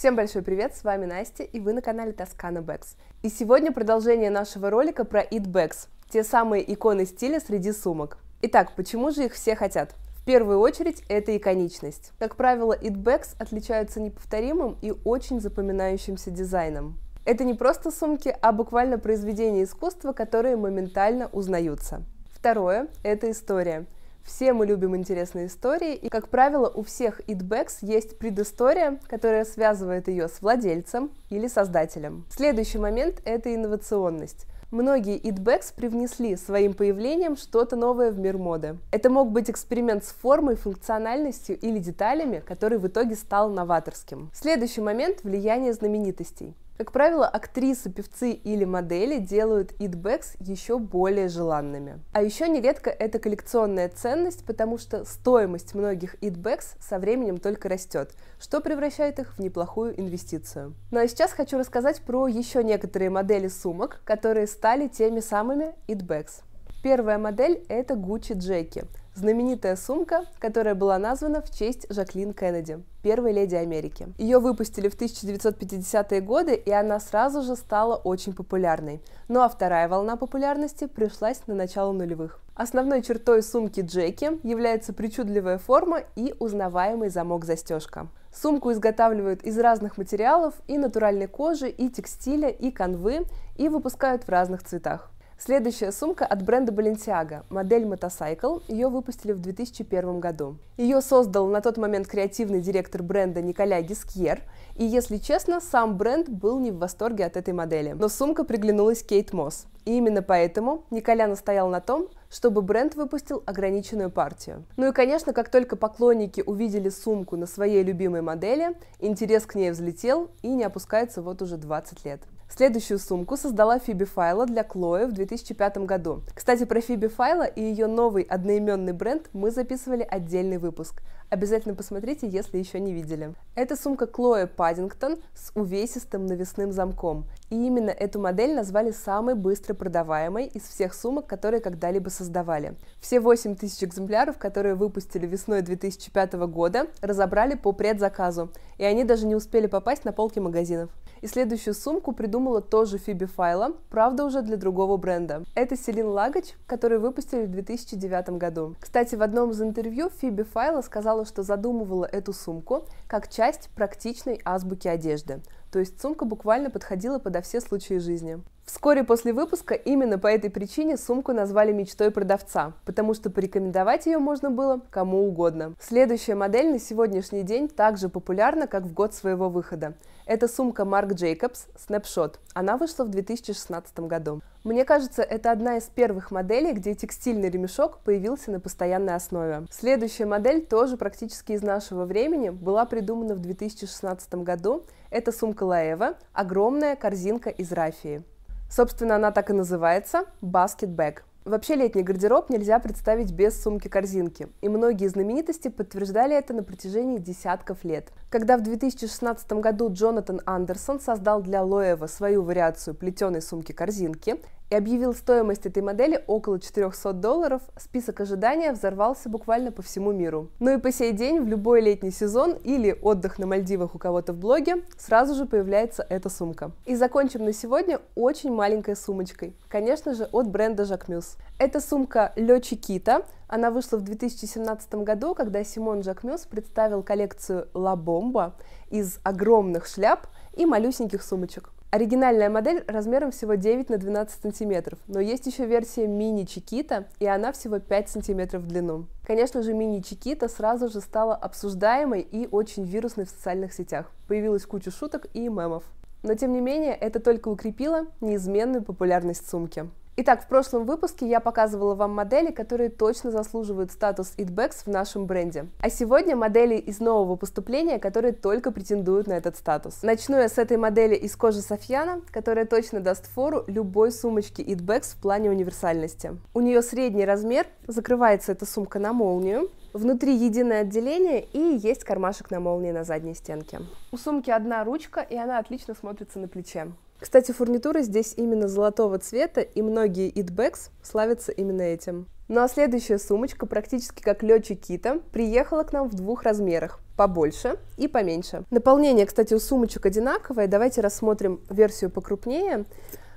Всем большой привет, с вами Настя, и вы на канале Toscana Bags. И сегодня продолжение нашего ролика про Bags, те самые иконы стиля среди сумок. Итак, почему же их все хотят? В первую очередь это иконичность. Как правило, Bags отличаются неповторимым и очень запоминающимся дизайном. Это не просто сумки, а буквально произведения искусства, которые моментально узнаются. Второе – это история – все мы любим интересные истории, и, как правило, у всех итбэкс есть предыстория, которая связывает ее с владельцем или создателем. Следующий момент – это инновационность. Многие итбэкс привнесли своим появлением что-то новое в мир моды. Это мог быть эксперимент с формой, функциональностью или деталями, который в итоге стал новаторским. Следующий момент – влияние знаменитостей. Как правило, актрисы, певцы или модели делают итбэкс еще более желанными. А еще нередко это коллекционная ценность, потому что стоимость многих итбэкс со временем только растет, что превращает их в неплохую инвестицию. Ну а сейчас хочу рассказать про еще некоторые модели сумок, которые стали теми самыми итбэкс. Первая модель – это Gucci Jackie. Знаменитая сумка, которая была названа в честь Жаклин Кеннеди, первой леди Америки. Ее выпустили в 1950-е годы, и она сразу же стала очень популярной. Ну а вторая волна популярности пришлась на начало нулевых. Основной чертой сумки Джеки является причудливая форма и узнаваемый замок-застежка. Сумку изготавливают из разных материалов и натуральной кожи, и текстиля, и канвы, и выпускают в разных цветах. Следующая сумка от бренда Balenciaga, модель Motorcycle. Ее выпустили в 2001 году. Ее создал на тот момент креативный директор бренда Николя Гискьер. И, если честно, сам бренд был не в восторге от этой модели. Но сумка приглянулась Кейт Мосс. И именно поэтому Николя настоял на том, чтобы бренд выпустил ограниченную партию. Ну и, конечно, как только поклонники увидели сумку на своей любимой модели, интерес к ней взлетел и не опускается вот уже 20 лет. Следующую сумку создала Фиби Файла для Клои в 2005 году. Кстати, про Фиби Файла и ее новый одноименный бренд мы записывали отдельный выпуск. Обязательно посмотрите, если еще не видели. Это сумка Клои Паддингтон с увесистым навесным замком. И именно эту модель назвали самой быстро продаваемой из всех сумок, которые когда-либо создавали. Все 8 тысяч экземпляров, которые выпустили весной 2005 года, разобрали по предзаказу, и они даже не успели попасть на полки магазинов. И следующую сумку придумала тоже Фиби Файла, правда уже для другого бренда. Это Селин Лагач, который выпустили в 2009 году. Кстати, в одном из интервью Фиби Файла сказала, что задумывала эту сумку как часть практичной азбуки одежды. То есть сумка буквально подходила подо все случаи жизни. Вскоре после выпуска именно по этой причине сумку назвали мечтой продавца, потому что порекомендовать ее можно было кому угодно. Следующая модель на сегодняшний день также популярна, как в год своего выхода. Это сумка Marc Jacobs Snapshot. Она вышла в 2016 году. Мне кажется, это одна из первых моделей, где текстильный ремешок появился на постоянной основе. Следующая модель, тоже практически из нашего времени, была придумана в 2016 году. Это сумка Лаева, огромная корзинка из рафии. Собственно, она так и называется – баскетбэк. Вообще летний гардероб нельзя представить без сумки-корзинки, и многие знаменитости подтверждали это на протяжении десятков лет. Когда в 2016 году Джонатан Андерсон создал для Лоева свою вариацию плетеной сумки-корзинки, и объявил стоимость этой модели около 400 долларов, список ожидания взорвался буквально по всему миру. Ну и по сей день в любой летний сезон или отдых на Мальдивах у кого-то в блоге сразу же появляется эта сумка. И закончим на сегодня очень маленькой сумочкой, конечно же от бренда Jacquemus. Это сумка Le Кита, она вышла в 2017 году, когда Симон Жакмюс представил коллекцию La Bomba из огромных шляп и малюсеньких сумочек. Оригинальная модель размером всего 9 на 12 сантиметров, но есть еще версия мини-чикита, и она всего 5 сантиметров в длину. Конечно же, мини-чикита сразу же стала обсуждаемой и очень вирусной в социальных сетях. Появилась куча шуток и мемов. Но тем не менее, это только укрепило неизменную популярность сумки. Итак, в прошлом выпуске я показывала вам модели, которые точно заслуживают статус Itbacks в нашем бренде. А сегодня модели из нового поступления, которые только претендуют на этот статус. Начну я с этой модели из кожи Софьяна, которая точно даст фору любой сумочке Itbacks в плане универсальности. У нее средний размер, закрывается эта сумка на молнию, Внутри единое отделение и есть кармашек на молнии на задней стенке. У сумки одна ручка, и она отлично смотрится на плече. Кстати, фурнитура здесь именно золотого цвета, и многие итбэкс славятся именно этим. Ну а следующая сумочка, практически как летчик кита, приехала к нам в двух размерах – побольше и поменьше. Наполнение, кстати, у сумочек одинаковое. Давайте рассмотрим версию покрупнее.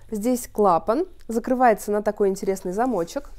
Здесь клапан, закрывается на такой интересный замочек.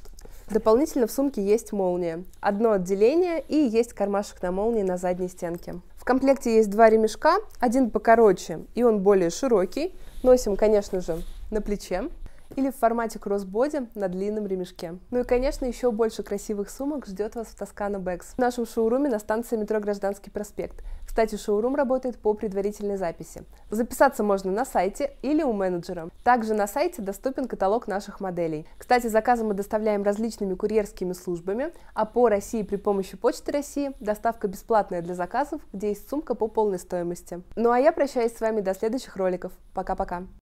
Дополнительно в сумке есть молния. Одно отделение и есть кармашек на молнии на задней стенке. В комплекте есть два ремешка, один покороче и он более широкий. Носим, конечно же, на плече или в формате кроссбоди на длинном ремешке. Ну и, конечно, еще больше красивых сумок ждет вас в Тоскана Бэкс в нашем шоуруме на станции метро Гражданский проспект. Кстати, шоурум работает по предварительной записи. Записаться можно на сайте или у менеджера. Также на сайте доступен каталог наших моделей. Кстати, заказы мы доставляем различными курьерскими службами, а по России при помощи Почты России доставка бесплатная для заказов, где есть сумка по полной стоимости. Ну а я прощаюсь с вами до следующих роликов. Пока-пока!